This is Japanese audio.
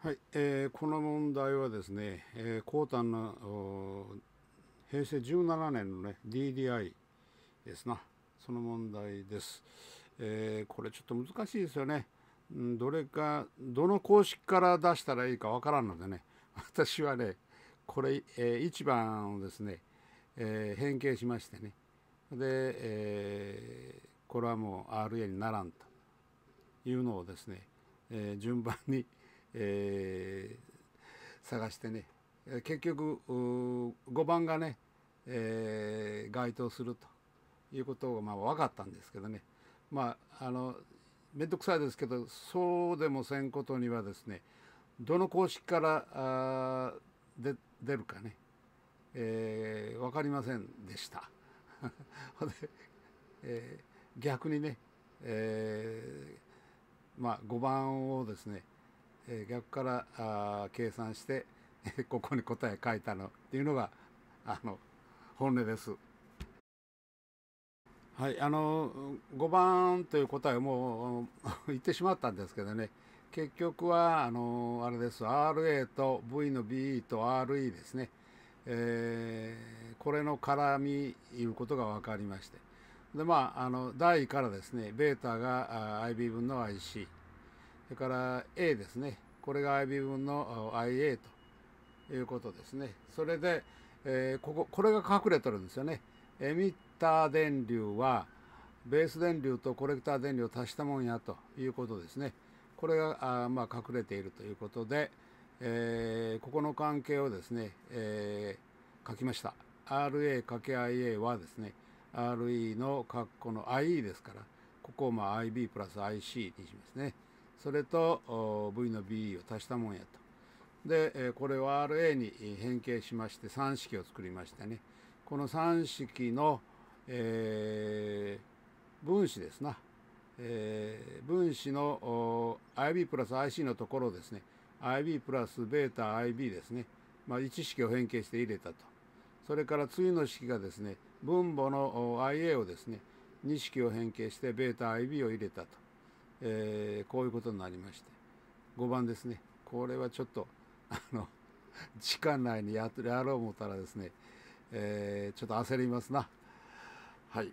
はい、えー、この問題はですね、えー、高端の平成17年のね DDI ですなその問題です、えー、これちょっと難しいですよねどれかどの公式から出したらいいかわからんのでね 私はねこれ、え1番をですね、え変形しましてねで、えこれはもう RA にならんというのをですね、え順番にえー、探してね結局5番がね、えー、該当するということがまあ分かったんですけどねまああの面倒くさいですけどそうでもせんことにはですねどの公式からあで出るかね、えー、分かりませんでした。えー、逆にね、えー、まあ5番をですねえー、逆からあ計算して、えー、ここに答え書いたのっていうのがあの本音です。はい、あの5番という答えをもう 言ってしまったんですけどね結局はあのあれです RA と V の BE と RE ですね、えー、これの絡みいうことが分かりましてでまああの第からですねベータが IB 分の IC それから A ですね。これが IB 分の IA ということですね。それで、えー、ここ、これが隠れてるんですよね。エミッター電流は、ベース電流とコレクター電流を足したもんやということですね。これがあまあ、隠れているということで、えー、ここの関係をですね、えー、書きました。RA×IA はですね、RE の括弧の IE ですから、ここをまあ IB プラス IC にしますね。それと V の BE を足したもんやと。で、これを RA に変形しまして3式を作りましたね。この3式の、えー、分子ですな。えー、分子の IB プラス IC のところですね IB プラス βIB ですね、まあ、1式を変形して入れたとそれから次の式がですね分母の IA をですね2式を変形して βIB を入れたとえー、こういうことになりまして5番ですねこれはちょっとあの 時間内にややろう思ったらですね、えー、ちょっと焦りますなはい。